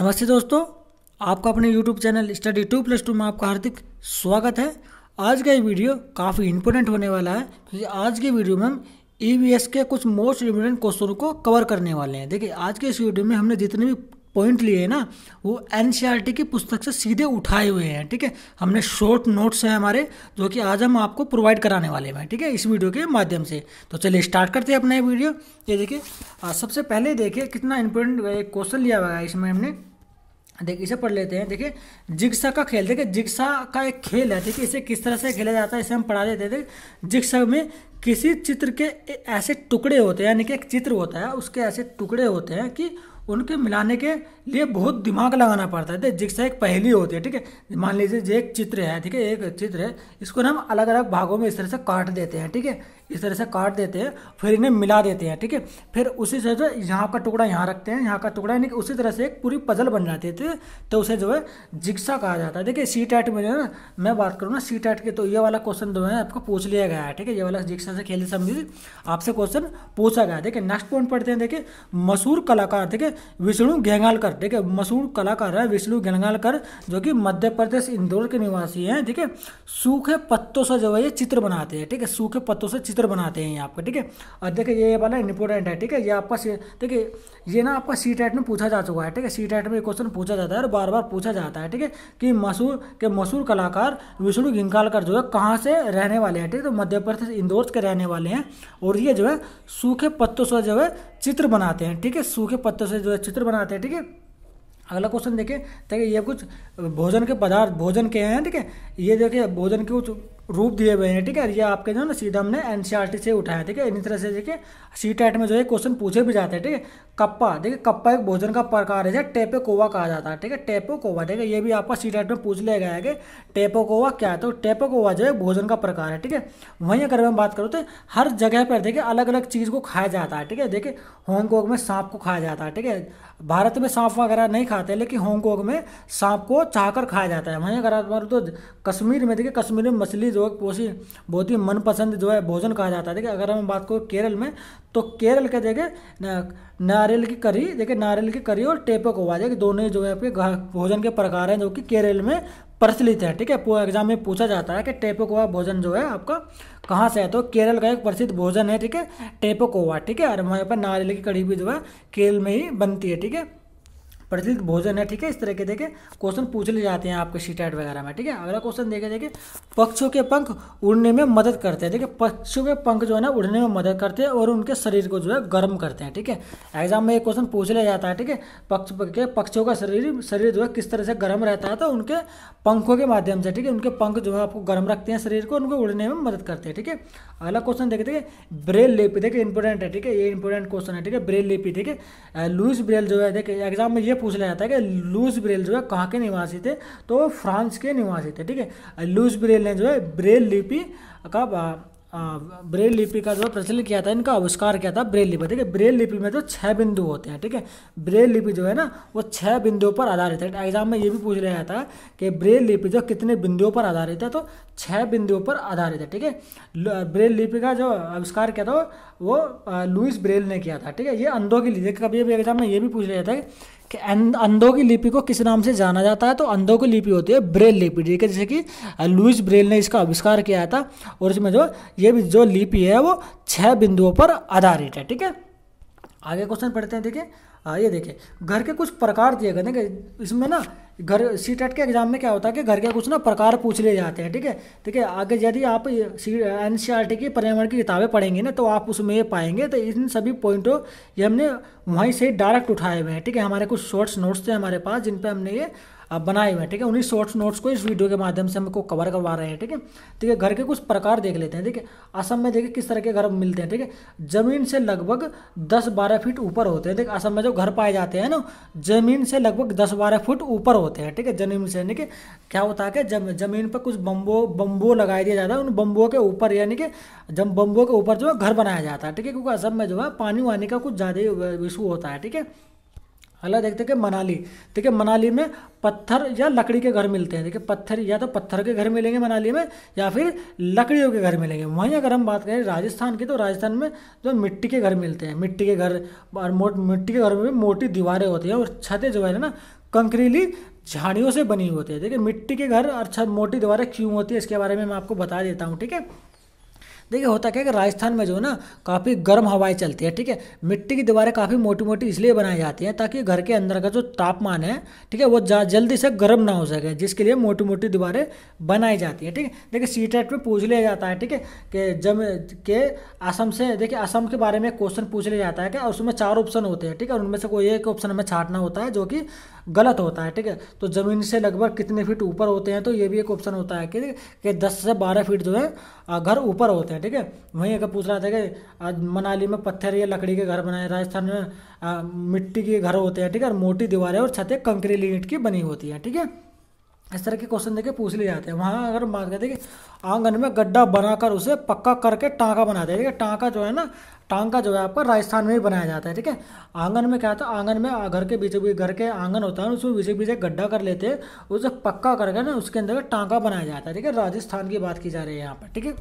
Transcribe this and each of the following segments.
नमस्ते दोस्तों आपका अपने YouTube channel study two plus two में आपका हार्दिक स्वागत है आज का ये वीडियो काफ़ी इंपोर्टेंट होने वाला है क्योंकि आज के वीडियो में हम ई e के कुछ मोस्ट इम्पोर्टेंट क्वेश्चनों को कवर करने वाले हैं देखिए आज के इस वीडियो में हमने जितने भी पॉइंट लिए हैं ना वो एन e की पुस्तक से सीधे उठाए हुए हैं ठीक है हमने शॉर्ट नोट्स हैं हमारे जो कि आज हम आपको प्रोवाइड कराने वाले हैं ठीक है इस वीडियो के माध्यम से तो चलिए स्टार्ट करते हैं अपना ये वीडियो ये देखिए सबसे पहले देखिए कितना इंपोर्टेंट क्वेश्चन लिया हुआ है इसमें हमने देखिए इसे पढ़ लेते हैं देखिए जिक्सा का खेल देखिए जिक्सा का एक खेल है देखिए इसे किस तरह से खेला जाता है इसे हम पढ़ा देते हैं जिक्सा में किसी चित्र के ऐसे टुकड़े होते हैं यानी कि एक चित्र होता है उसके ऐसे टुकड़े होते हैं कि उनके मिलाने के लिए बहुत दिमाग लगाना पड़ता है जिक्सा एक पहली होती है ठीक है मान लीजिए जो एक चित्र है ठीक है एक चित्र है इसको हम अलग अलग भागों में इस तरह से काट देते हैं ठीक है इस तरह से काट देते हैं फिर इन्हें मिला देते हैं ठीक है फिर उसी से जो है यहाँ का टुकड़ा यहाँ रखते हैं यहाँ का टुकड़ा यानी कि उसी तरह से एक पूरी पजल बन जाती है तो, तो उसे जो है जिक्सा कहा जाता है देखिए सी टैट में जो है ना मैं बात करूँ ना सी टैट के तो ये वाला क्वेश्चन जो है आपको पूछ लिया गया है ठीक है ये वाला जिक्सा से खेल संबंधित आपसे क्वेश्चन पूछा गया देखिए नेक्स्ट पॉइंट पढ़ते हैं देखिए मशहूर कलाकार देखिए विष्णु घेंगालकर ठीक है मशहूर कलाकार है विष्णु घेंगालकर जो कि मध्य प्रदेश इंदौर के निवासी हैं ठीक है सूखे पत्तों से जो है ये चित्र बनाते हैं ठीक है सूखे पत्तों से चित्र चित्र बनाते हैं यहाँ पर ठीक है और देखिए ये वाला इंपॉर्टेंट है ठीक है ये आपका देखिए ये ना आपका सी टाइट में पूछा जा चुका है ठीक है सी टाइट में क्वेश्चन पूछा जाता है और बार बार पूछा जाता है ठीक है कि मशहूर के मशहूर कलाकार विष्णु घिंकालकर जो है कहाँ से रहने वाले हैं ठीक है तो मध्य प्रदेश इंदौर के रहने वाले हैं और ये जो है सूखे पत्तों से जो है चित्र बनाते हैं ठीक है सूखे पत्तों से जो है चित्र बनाते हैं ठीक है अगला क्वेश्चन देखिए देखिए ये कुछ भोजन के पदार्थ भोजन के हैं ठीक है ये देखिए भोजन के कुछ रूप दिए हुए हैं ठीक है ये आपके जो ना सीधा हमने एन e से उठाया ठीक है इन तरह से देखिए सी टेट में जो है क्वेश्चन पूछे भी जाते हैं ठीक है कप्पा देखिए कप्पा एक भोजन का प्रकार है टेपे कोवा कहा जाता है ठीक है टेपो कोवा ठीक है ये भी आपका सी टेट में पूछ लिया गया है कि टेपो कोवा क्या है तो टेपो कोवा जो है भोजन का प्रकार है ठीक है वहीं अगर मैं बात करूँ तो हर जगह पर देखिए अलग अलग चीज़ को खाया जाता है ठीक है देखिए होंगकोंग में सांप को खाया जाता है ठीक है भारत में सांप वगैरह नहीं खाते लेकिन होंगकोंग में सांप को चाह खाया जाता है वहीं अगर बात करूँ तो कश्मीर में देखिए कश्मीर में मछली जो है पोसी बहुत ही मनपसंद जो है भोजन कहा जाता है देखिए अगर हम बात करें केरल में तो केरल के जगह नारियल की करी देखिए नारियल की करी और टेपो को हुआ देखिए दोनों जो है आपके भोजन के प्रकार हैं जो कि केरल में प्रचलित है ठीक है एग्जाम में पूछा जाता है कि टेपोकोवा भोजन जो है आपका कहाँ से है तो केरल का एक प्रसिद्ध भोजन है ठीक है टेपोकोवा ठीक है और वहाँ पर नारियल की कड़ी भी जो है केरल में ही बनती है ठीक है प्रचलित भोजन है ठीक है इस तरह के देखे क्वेश्चन पूछ ले जाते हैं आपके सीटेट वगैरह में ठीक है अगला क्वेश्चन देखे देखे पक्षों के पंख उड़ने में मदद करते हैं देखिए पक्षों के पंख जो है ना उड़ने में मदद करते हैं और उनके शरीर को जो है गर्म करते हैं ठीक है एग्जाम में ये क्वेश्चन पूछ लिया जाता है ठीक है पक्ष के पक्षों का शरीर शरीर जो है किस तरह से गर्म रहता है तो उनके पंखों के माध्यम से ठीक है उनके पंख जो है आपको गर्म रखते हैं शरीर को उनको उड़ने में मदद करते हैं ठीक है अगला क्वेश्चन देखते हैं ब्रेल लिपि देखिए इंपॉर्टेंट है ठीक है ये इंपॉर्टेंट क्वेश्चन है ठीक है ब्रेल लिपि ठीक है लुइस ब्रेल जो है देखिए एग्जाम में ये पूछ लिया जाता है कि लूस ब्रेल जो है कहाँ के निवासी थे तो वो फ्रांस के निवासी थे ठीक है लूस ब्रेल ने जो है ब्रेल लिपि का ब्रेल लिपि का जो प्रचलित किया था इनका आविष्कार किया था ब्रेल लिपि ठीक है ब्रेल लिपि में जो छः बिंदु होते हैं ठीक है ब्रेल लिपि जो है ना वो छः बिंदुओं पर आधारित है एग्जाम में ये भी पूछ लिया जाता है कि ब्रेल लिपि जो कितने बिंदुओं पर आधारित है तो छः बिंदुओं पर आधारित है ठीक है ब्रेल लिपि का जो आविष्कार किया था वो लुइस ब्रेल ने किया था ठीक है ये अंधों के लिए कभी एग्जाम में ये भी पूछ लिया जाता है कि अंधों की लिपि को किस नाम से जाना जाता है तो अंधों की लिपि होती है ब्रेल लिपि ठीक है जैसे कि लुइस ब्रेल ने इसका आविष्कार किया था और इसमें जो ये भी जो लिपि है वो छह बिंदुओं पर आधारित है ठीक है आगे क्वेश्चन पढ़ते हैं देखिए ये देखिए घर के कुछ प्रकार दिए गए इसमें ना घर सी टेट के एग्ज़ाम में क्या होता है कि घर के कुछ ना प्रकार पूछ लिए जाते हैं ठीक है ठीक है आगे यदि आप C N C R T की पर्यावरण की किताबें पढ़ेंगे ना तो आप उसमें ये पाएंगे तो इन सभी पॉइंटों ये हमने वहीं से डायरेक्ट उठाए हुए हैं ठीक है हमारे कुछ शॉर्ट्स नोट्स थे हमारे पास जिन पर हमने ये बनाए हुए हैं ठीक है उन्हीं शॉर्ट्स नोट्स को इस वीडियो के माध्यम से हमको कवर करवा रहे हैं ठीक है ठीक तो है घर के कुछ प्रकार देख लेते हैं ठीक है असम में देखिए किस तरह के घर मिलते हैं ठीक है जमीन से लगभग दस बारह फीट ऊपर होते हैं देखिए असम में जो घर पाए जाते हैं ना जमीन से लगभग दस बारह फुट ऊपर होते हैं ठीक है जमीन से यानी कि क्या होता है कि जम, जमीन पर कुछ बम्बो बम्बो लगाए दिया जाता है उन बम्बो के ऊपर यानी कि जब बम्बो के ऊपर जो है घर बनाया जाता है ठीक है क्योंकि असम में जो है पानी वानी का कुछ ज़्यादा इशू होता है ठीक है अगला देखते हैं कि मनाली देखिए मनाली में पत्थर या लकड़ी के घर मिलते हैं देखिए पत्थर या तो पत्थर के घर मिलेंगे मनाली में या फिर लकड़ियों के घर मिलेंगे वहीं अगर हम बात करें राजस्थान की तो राजस्थान में जो मिट्टी के घर मिलते हैं मिट्टी के घर और मोट मिट्टी के घर में मोटी दीवारें होती हैं और छतें जो है ना कंकरीली झाड़ियों से बनी होती है देखिए मिट्टी के घर और छत मोटी दीवारें क्यों होती है इसके बारे में मैं आपको बता देता हूँ ठीक है देखिए होता क्या है कि राजस्थान में जो है ना काफ़ी गर्म हवाएं चलती है ठीक है मिट्टी की दीवारें काफ़ी मोटी मोटी इसलिए बनाई जाती हैं ताकि घर के अंदर का जो तापमान है ठीक है वो जल्दी से गर्म ना हो सके जिसके लिए मोटी मोटी दीवारें बनाई जाती हैं ठीक है देखिए सी टेट में पूछ लिया जाता है ठीक है कि जम के असम से देखिए असम के बारे में क्वेश्चन पूछ लिया जाता है कि और उसमें चार ऑप्शन होते हैं ठीक है उनमें से कोई एक ऑप्शन हमें छाटना होता है जो कि गलत होता है ठीक है तो ज़मीन से लगभग कितने फीट ऊपर होते हैं तो ये भी एक ऑप्शन होता है कि कि दस से बारह फीट जो है घर ऊपर होते हैं ठीक है वहीं अगर पूछ रहा था कि मनाली में पत्थर या लकड़ी के घर बनाए राजस्थान में आ, मिट्टी के घर होते हैं ठीक है और मोटी दीवारें और छतें कंक्रीट ईंट की बनी होती हैं ठीक है इस तरह के क्वेश्चन देखे पूछ लिए जाते हैं वहाँ अगर बात करते हैं कि आंगन में गड्ढा बनाकर उसे पक्का करके टाँका बनाते हैं ठीक है टाँका जो है ना टांका जो है आपका राजस्थान में ही बनाया जाता है ठीक है आंगन में क्या था आंगन में घर के बीच बीच घर के आंगन होता है उसमें बीच बीच एक गड्ढा कर लेते हैं उसे पक्का करके ना उसके अंदर टांका बनाया जाता है ठीक है राजस्थान की बात की जा रही है यहाँ पर ठीक है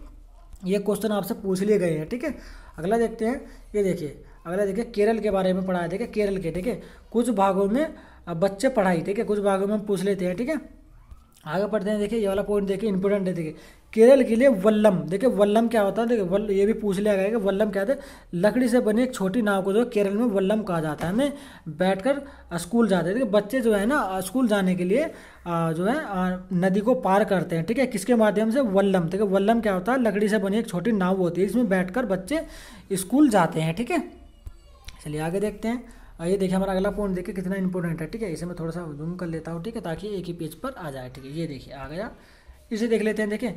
ये क्वेश्चन आपसे पूछ लिए गए हैं ठीक है अगला देखते हैं ये देखिए अगला देखिए केरल के बारे में पढ़ाया देखिए केरल के ठीक है कुछ भागों में बच्चे पढ़ाई ठीक है कुछ भागों में पूछ लेते हैं ठीक है आगे पढ़ते हैं देखिए ये वाला पॉइंट देखिए इंपोर्टेंट है देखिए केरल के लिए वल्लम देखिए वल्लम क्या होता है देखिए वल ये भी पूछ लिया गया कि वल्लम क्या है लकड़ी से बनी एक छोटी नाव को जो केरल में वल्लम कहा जाता है हमें बैठकर स्कूल जाते हैं देखिए बच्चे जो है ना स्कूल जाने के लिए जो है नदी को पार करते हैं ठीक है किसके माध्यम से वल्लम देखिए वल्लम क्या होता है लकड़ी से बनी एक छोटी नाव होती है इसमें बैठ बच्चे स्कूल जाते हैं ठीक है चलिए आगे देखते हैं ये देखिए हमारा अगला पॉइंट देखिए कितना इंपॉर्टेंट है ठीक है इसे मैं थोड़ा सा जूम कर लेता हूँ ठीक है ताकि एक ही पेज पर आ जाए ठीक है ये देखिए आ गया इसे देख लेते हैं देखिए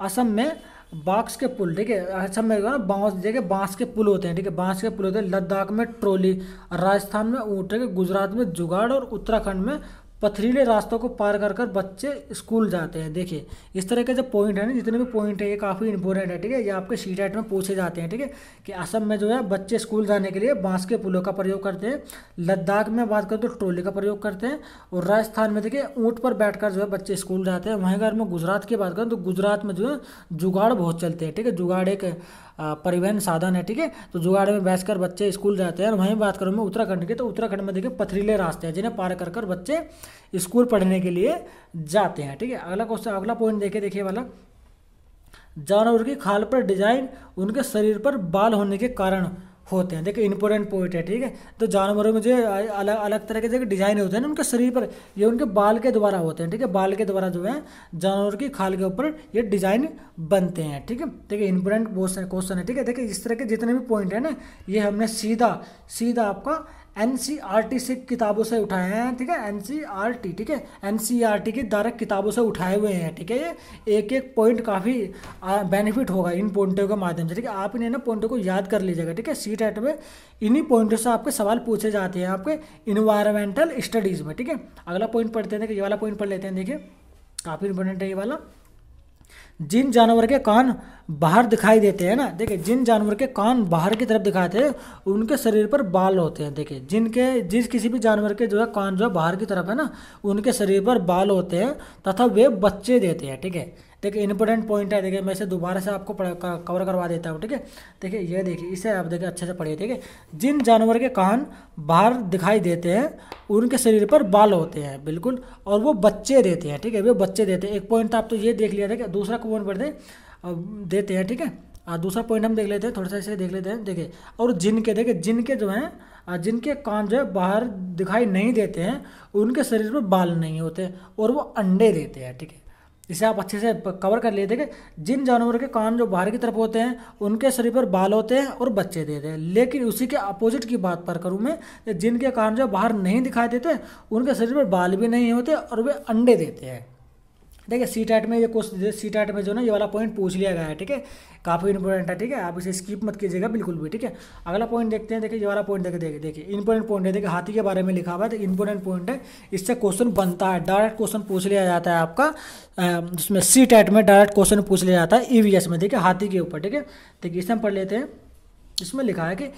असम में बाक्स के पुल ठीक है असम में ना बाँस देखिए बाँस के पुल होते हैं ठीक है बाँस के पुल होते हैं लद्दाख में ट्रोली राजस्थान में ऊँट गुजरात में जुगाड़ और उत्तराखंड में पथरीले रास्तों को पार कर कर बच्चे स्कूल जाते हैं देखिए इस तरह के जो पॉइंट है ना जितने भी पॉइंट है ये काफ़ी इंपॉर्टेंट है ठीक है ये आपके शीट आइट में पूछे जाते हैं ठीक है कि असम में जो है बच्चे स्कूल जाने के लिए बांस के पुलों का प्रयोग करते हैं लद्दाख में बात करें तो ट्रोली का प्रयोग करते हैं और राजस्थान में देखिए ऊँट पर बैठ जो है बच्चे स्कूल जाते हैं वहीं अगर मैं गुजरात की बात करूँ तो गुजरात में जो है जुगाड़ बहुत चलते हैं ठीक है जुगाड़ एक परिवहन साधन है ठीक है तो जुगाड़ में बैठकर बच्चे स्कूल जाते हैं और वहीं बात करूँ मैं उत्तराखंड के तो उत्तराखंड में देखिए पथरीले रास्ते हैं जिन्हें पार कर कर बच्चे स्कूल पढ़ने के लिए जाते हैं ठीक है अगला क्वेश्चन अगला पॉइंट देखिए देखिए वाला जानवर की खाल पर डिजाइन उनके शरीर पर बाल होने के कारण होते हैं देखिए इंपॉर्टेंट पॉइंट है ठीक है तो जानवरों में जो अलग अलग तरह के जो डिज़ाइन होते हैं ना उनके शरीर पर ये उनके बाल के द्वारा होते हैं ठीक है बाल के द्वारा जो है जानवर की खाल के ऊपर ये डिज़ाइन बनते हैं ठीक है देखिए इंपोर्टेंट क्वेश्चन है ठीक है देखिए इस तरह के जितने भी पॉइंट है ना ये हमने सीधा सीधा आपका एन सी आर टी से किताबों से उठाए हैं ठीक है एन सी आर टी ठीक है एन सी आर टी के डायरेक्ट किताबों से उठाए हुए हैं ठीक है ये एक एक पॉइंट काफ़ी बेनिफिट होगा इन पॉइंटों के माध्यम से ठीक है आप इन्हें ना पॉइंटों को याद कर लीजिएगा ठीक है सी टेट में इन्हीं पॉइंटों से आपके सवाल पूछे जाते हैं आपके इन्वायरमेंटल स्टडीज़ में ठीक है अगला पॉइंट पढ़ते हैं देखिए ये वाला पॉइंट पढ़ लेते हैं देखिए काफ़ी इंपॉर्टेंट है ये वाला जिन जानवर के कान बाहर दिखाई देते हैं ना देखिए जिन जानवर के कान बाहर की तरफ दिखाते हैं उनके शरीर पर बाल होते हैं देखिए जिनके जिस किसी भी जानवर के जो है कान जो है बाहर की तरफ है ना उनके शरीर पर बाल होते हैं तथा वे बच्चे देते हैं ठीक है देखिए इंपॉर्टेंट पॉइंट है देखिए मैं इसे दोबारा से आपको कवर करवा देता हूँ ठीक है देखिए ये देखिए इसे आप देखिए अच्छे से पढ़िए ठीक है जिन जानवर के कान बाहर दिखाई देते हैं उनके शरीर पर बाल होते हैं बिल्कुल और वो बच्चे देते हैं ठीक है वे बच्चे देते हैं एक पॉइंट तो आप तो ये देख लिया था दूसरा पॉइंट पढ़ते देते हैं ठीक है और दूसरा पॉइंट हम देख लेते हैं थोड़ा सा इसे देख लेते हैं देखिए और जिनके देखिए जिनके जो हैं जिनके कान जो है बाहर दिखाई नहीं देते हैं उनके शरीर पर बाल नहीं होते और वो अंडे देते हैं ठीक है इसे आप अच्छे से कवर कर लिए देखिए जिन जानवरों के कान जो बाहर की तरफ होते हैं उनके शरीर पर बाल होते हैं और बच्चे देते हैं लेकिन उसी के अपोजिट की बात पर करूँ मैं जिनके कान जो बाहर नहीं दिखाई देते उनके शरीर पर बाल भी नहीं होते और वे अंडे देते हैं देखिए सी टाइट में ये क्वेश्चन सी टाइट में जो ना ये वाला पॉइंट पूछ लिया गया है ठीक है काफ़ी इंपॉर्टेंट है ठीक है आप इसे स्किप मत कीजिएगा बिल्कुल भी ठीक है अगला पॉइंट देखते हैं देखिए ये वाला पॉइंट देखिए देखिए देखिए इंपॉर्टेंट पॉइंट है देखिए हाथी के बारे में लिखा हुआ है तो इंपॉर्टेंट पॉइंट है इससे क्वेश्चन बनता है डायरेक्ट क्वेश्चन पूछ लिया जाता है आपका जिसमें सी टाइट में डायरेक्ट क्वेश्चन पूछ लिया जाता है ई e में देखिए हाथी के ऊपर ठीक है देखिए इसमें पढ़ लेते हैं इसमें लिखा है कि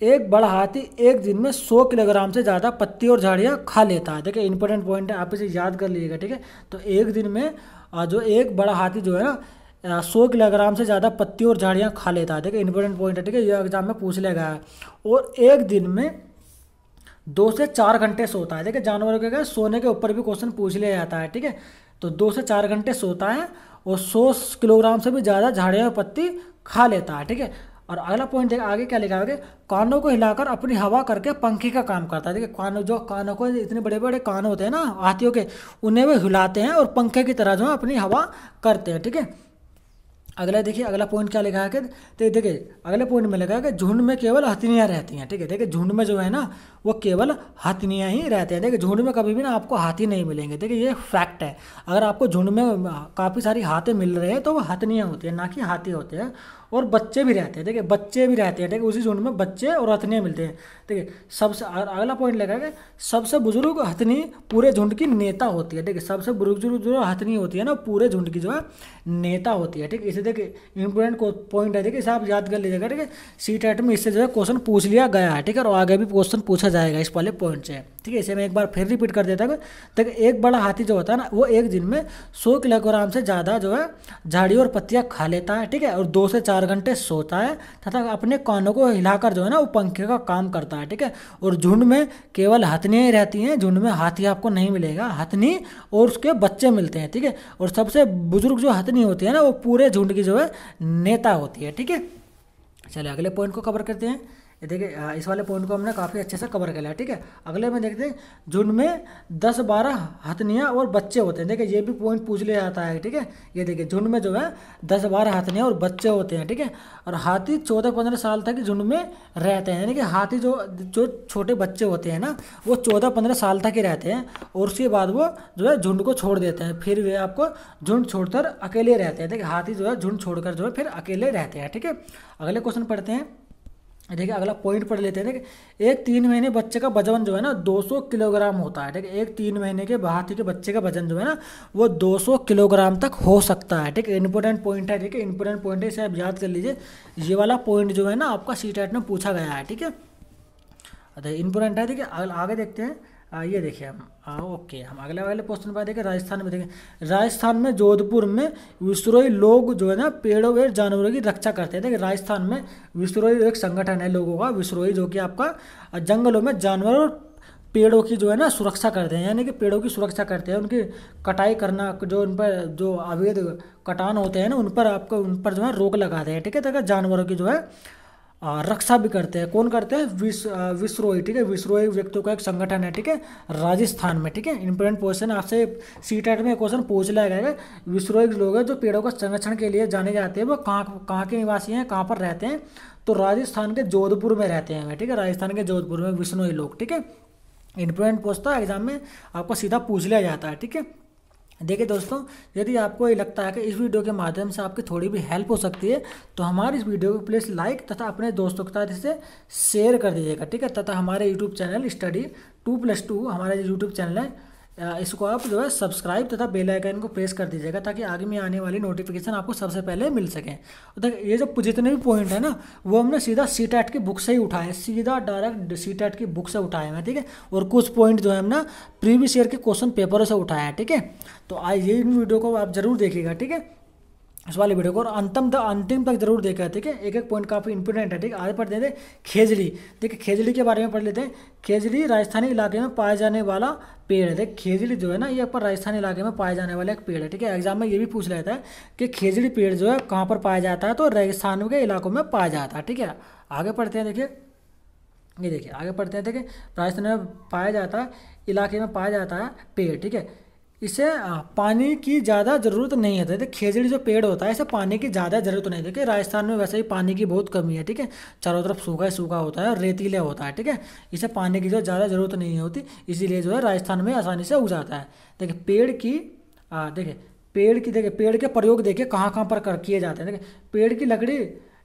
एक बड़ा हाथी एक दिन में सौ किलोग्राम से ज़्यादा पत्ती और झाड़ियाँ खा लेता है देखिए इंपॉर्टेंट पॉइंट है आप इसे याद कर लीजिएगा ठीक है तो एक दिन में जो एक बड़ा हाथी जो है ना सौ किलोग्राम से ज़्यादा पत्ती और झाड़ियाँ खा लेता है देखिए इंपॉर्टेंट पॉइंट है ठीक है ये एग्जाम में पूछ है और एक दिन में दो से चार घंटे सोता है देखिए जानवरों के क्या सोने के ऊपर भी क्वेश्चन पूछ लिया जाता है ठीक है तो दो से चार घंटे सोता है और सौ किलोग्राम से भी ज़्यादा झाड़ियाँ और पत्ती खा लेता है ठीक है और अगला पॉइंट देखिए आगे क्या लिखा है कानों को हिलाकर अपनी हवा करके पंखे का काम करता है देखिए कानों जो कानों को इतने बड़े बड़े कान होते हैं ना हाथियों के उन्हें वे हिलाते हैं और पंखे की तरह जो है अपनी हवा करते हैं ठीक है अगला देखिए अगला पॉइंट क्या लिखा है कि तो देखिए अगले पॉइंट में लिखा है कि झुंड में केवल हथनियाँ रहती हैं ठीक है देखिए झुंड में जो है ना वो केवल हथनियाँ ही रहते हैं देखिए झुंड में कभी भी ना आपको हाथी नहीं मिलेंगे देखिए ये फैक्ट है अगर आपको झुंड में काफ़ी सारी हाथें मिल रहे हैं तो वो हथनियाँ होती हैं ना कि हाथी होते हैं और बच्चे भी रहते हैं देखिए बच्चे भी रहते हैं ठीक है उसी झुंड में बच्चे और हथनियाँ मिलते हैं ठीक है सबसे अगला पॉइंट लगा कि सबसे बुजुर्ग हथनी पूरे झुंड की नेता होती है ठीक है सबसे बुजुर्ग जो हथनी होती है ना पूरे झुंड की जो है नेता होती है ठीक है इसे देखिए इंपोर्टेंट पॉइंट है देखिए इसे आप याद कर लीजिएगा ठीक है सी टेट में इससे जो है क्वेश्चन पूछ लिया गया है ठीक है और आगे भी क्वेश्चन पूछा जाएगा इस वाले पॉइंट से ठीक है इसे मैं एक बार फिर रिपीट कर देता हूँ तक एक बड़ा हाथी जो होता है ना वो एक दिन में सौ किलोग्राम से ज़्यादा जो है झाड़ी और पत्तियाँ खा लेता है ठीक है और दो से चार चार घंटे सोता है तथा अपने कानों को हिलाकर जो है ना वो पंखे का काम करता है ठीक है और झुंड में केवल हथनियाँ ही रहती हैं झुंड में हाथी आपको नहीं मिलेगा हथनी और उसके बच्चे मिलते हैं ठीक है और सबसे बुजुर्ग जो हथनी होती है ना वो पूरे झुंड की जो है नेता होती है ठीक है चलिए अगले पॉइंट को कवर करते हैं ये देखिए इस वाले पॉइंट को हमने काफ़ी अच्छे से कवर कर लिया ठीक है अगले में देखते हैं जून में दस बारह हथनियाँ और बच्चे होते हैं देखिए ये भी पॉइंट पूछ लिया जाता है ठीक है ये देखिए जून में जो है दस बारह हथनियाँ और बच्चे होते हैं ठीक है और हाथी चौदह पंद्रह साल तक झुंड में रहते हैं यानी कि हाथी जो जो छोटे बच्चे होते हैं ना वो चौदह पंद्रह साल तक ही रहते हैं और उसके बाद वो जो है झुंड को छोड़ देते हैं फिर वे आपको झुंड छोड़कर अकेले रहते हैं देखिए हाथी जो है झुंड छोड़कर जो है फिर अकेले रहते हैं ठीक है अगले क्वेश्चन पढ़ते हैं देखिए अगला पॉइंट पढ़ लेते हैं देखिए एक तीन महीने बच्चे का वजन जो है ना 200 किलोग्राम होता है ठीक है एक तीन महीने के हाथी के बच्चे का वजन जो है ना वो 200 किलोग्राम तक हो सकता है ठीक है इंपॉर्टेंट पॉइंट है ठीक है इंपॉर्टेंट पॉइंट है इसे आप याद कर लीजिए ये वाला पॉइंट जो है ना आपका सी में पूछा गया है ठीक है अच्छा इंपॉर्टेंट है ठीक है आगे देखते हैं ये देखिए हम ओके हम अगले वाले क्वेश्चन पर देखें राजस्थान में देखें राजस्थान में जोधपुर में विश्रोही लोग जो है ना पेड़ों और जानवरों की रक्षा करते हैं देखिए राजस्थान में विश्रोही एक संगठन है लोगों का विश्रोही जो कि आपका जंगलों में जानवर और पेड़ों की जो है ना सुरक्षा करते हैं यानी कि पेड़ों की सुरक्षा करते हैं उनकी कटाई करना जो उन पर जो अवैध कटान होते हैं ना उन पर आपको उन पर जो है रोक लगाते हैं ठीक है तो जानवरों की जो है रक्षा भी करते हैं कौन करते हैं विस ठीक है विसरोई व्यक्तियों का एक संगठन है ठीक है राजस्थान में ठीक है इंपोर्टेंट क्वेश्चन आपसे सी टाइट में क्वेश्चन पूछ लिया गया है विसरोई लोग हैं जो पेड़ों के संरक्षण के लिए जाने जाते हैं वो कहाँ कहाँ के निवासी हैं कहाँ पर रहते हैं तो राजस्थान के जोधपुर में रहते हैं ठीक है राजस्थान के जोधपुर में विष्णोई लोग ठीक है इंपोर्टेंट पूछता है एग्जाम में आपको सीधा पूछ लिया जाता है ठीक है देखिए दोस्तों यदि आपको ये लगता है कि इस वीडियो के माध्यम से आपकी थोड़ी भी हेल्प हो सकती है तो हमारे इस वीडियो को प्लीज़ लाइक तथा अपने दोस्तों के साथ इसे शेयर कर दीजिएगा ठीक है तथा हमारे YouTube channel study two plus two हमारा जो यूट्यूब चैनल है इसको आप जो है सब्सक्राइब तथा बेल आइकन को प्रेस कर दीजिएगा ताकि आगे में आने वाली नोटिफिकेशन आपको सबसे पहले मिल सके देख ये जो जितने भी पॉइंट है ना वो हमने सीधा सी टैट की बुक से ही उठाए हैं सीधा डायरेक्ट सी टैट की बुक से उठाए हैं ठीक है और कुछ पॉइंट जो है हमने प्रीवियस ईयर के क्वेश्चन पेपरों से उठाया है ठीक है तो आज ये वीडियो को आप जरूर देखिएगा ठीक है इस वाले वीडियो को और अंतम तक अंतिम तक जरूर देखा है ठीक है एक एक पॉइंट काफ़ी इंपोर्टेंट है ठीक है आगे पढ़ते हैं खेजड़ी देखिए खेजड़ी के बारे में पढ़ लेते हैं खेजड़ी राजस्थानी इलाके में पाया जाने वाला पेड़ है देख खेजड़ी जो है ना ये अपन राजस्थान इलाके में पाया जाने वाला एक पेड़ है ठीक है एग्जाम में ये भी पूछ लेता है कि खेजड़ी पेड़ जो है कहाँ पर पाया जाता है तो राजस्थान के इलाकों में पाया जाता है ठीक है आगे पढ़ते हैं देखिए ये देखिए आगे पढ़ते हैं देखिए राजस्थान में पाया जाता है इलाके में पाया जाता है पेड़ ठीक है इसे पानी की ज़्यादा ज़रूरत नहीं है देखिए खेजड़ी जो पेड़ होता है इसे पानी की ज़्यादा ज़रूरत नहीं देखिए राजस्थान में वैसे ही पानी की बहुत कमी है ठीक है चारों तरफ सूखा ही सूखा होता है और रेतीले होता है ठीक है इसे पानी की जो ज़्यादा ज़रूरत नहीं होती इसीलिए जो है राजस्थान में आसानी से उग जाता है देखिए पेड़ की देखिए पेड़ की देखिए पेड़ के प्रयोग देखिए कहाँ कहाँ पर कर किए जाते हैं देखिए पेड़ की लकड़ी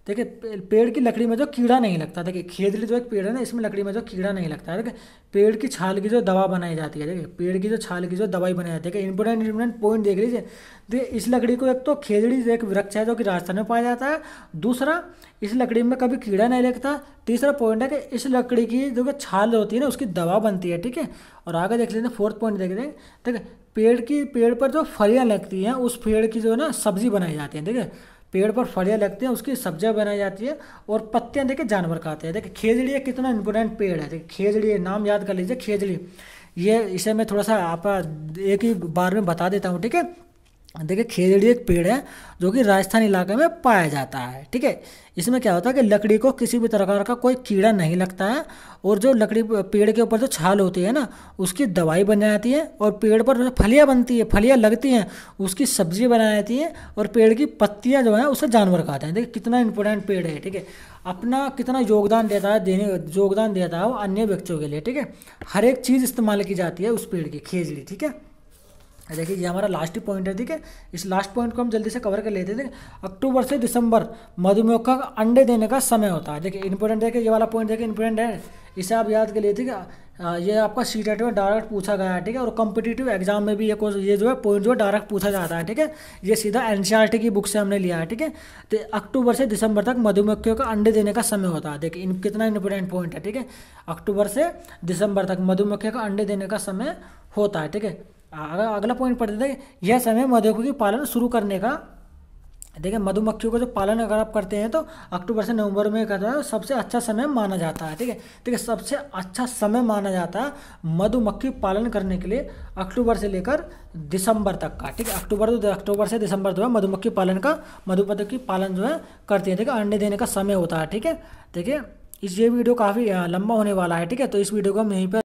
देखिए पेड़ की लकड़ी में जो कीड़ा नहीं लगता देखिए खेदली जो एक पेड़ है ना इसमें लकड़ी में जो कीड़ा नहीं लगता है देखिए पेड़ की छाल की जो दवा बनाई जाती है देखिए पेड़ की जो छाल की जो दवाई बनाई जाती है इंपोर्टेंट इंपोर्टेंट पॉइंट देख लीजिए देखिए इस लकड़ी को एक तो खेदड़ी एक वृक्ष है जो कि राजस्थान में पाया जाता है दूसरा इस लकड़ी में कभी कीड़ा नहीं लगता तीसरा पॉइंट है कि इस लकड़ी की जो छाल होती है ना उसकी दवा बनती है ठीक है और आगे देख लेते हैं फोर्थ पॉइंट देख लीजिए देखिए पेड़ की पेड़ पर जो फलियाँ लगती हैं उस पेड़ की जो है ना सब्जी बनाई जाती है ठीक है पेड़ पर फलियाँ लगती हैं उसकी सब्जियाँ बनाई जाती है और पत्तियाँ देखे जानवर खाते हैं देखिए खेजड़ी कितना इंपॉर्टेंट पेड़ है देखिए खेजड़ी नाम याद कर लीजिए खेजड़ी ये इसे मैं थोड़ा सा आप एक ही बार में बता देता हूँ ठीक है देखिए खेजड़ी एक पेड़ है जो कि राजस्थान इलाके में पाया जाता है ठीक है इसमें क्या होता है कि लकड़ी को किसी भी प्रकार का कोई कीड़ा नहीं लगता है और जो लकड़ी पेड़ के ऊपर जो छाल होती है ना उसकी दवाई बन जाती है और पेड़ पर जो फलियाँ बनती है फलियाँ लगती हैं उसकी सब्जी बनाई जाती है और पेड़ की पत्तियाँ जो हैं उसे जानवर खाते हैं देखिए कितना इंपॉर्टेंट पेड़ है ठीक है अपना कितना योगदान देता है देने योगदान देता है वो अन्य व्यक्तियों के लिए ठीक है हर एक चीज़ इस्तेमाल की जाती है उस पेड़ की खेजड़ी ठीक है देखिए ये हमारा लास्ट पॉइंट है ठीक है इस लास्ट पॉइंट को हम जल्दी से कवर कर लेते हैं अक्टूबर से दिसंबर मधुमेह का अंडे देने का समय होता है देखिए इंपोर्टेंट देखिए ये वाला पॉइंट देखिए इंपोर्टेंट है इसे आप याद कर लिए थे कि ये आपका सी टेट में डायरेक्ट पूछा गया है ठीक है और कॉम्पिटेटिव एग्जाम में भी ये कोर्स ये जो है पॉइंट जो है डायरेक्ट पूछा जाता है ठीक है ये सीधा एन की बुक से हमने लिया है ठीक है तो अक्टूबर से दिसंबर तक मधुमक्खियों का अंडे देने का समय होता है देखिए इन कितना इंपोर्टेंट पॉइंट है ठीक है अक्टूबर से दिसंबर तक मधुमक्खियों का अंडे देने का समय होता है ठीक है अगला पॉइंट पढ़ते थे यह समय मधुमक्खियों के पालन शुरू करने का देखिए मधुमक्खियों का जो पालन अगर आप करते हैं तो अक्टूबर से नवंबर में करता है सबसे अच्छा समय माना जाता है ठीक है ठीक है सबसे अच्छा समय माना जाता है मधुमक्खी पालन करने के लिए अक्टूबर से लेकर दिसंबर तक का ठीक है अक्टूबर तो अक्टूबर से दिसंबर जो है मधुमक्खी पालन का मधुमक्खी पालन जो है करते हैं ठीक है अंडे देने का समय होता है ठीक है ठीक है इस ये वीडियो काफ़ी लंबा होने वाला है ठीक है तो इस वीडियो को हम यहीं पर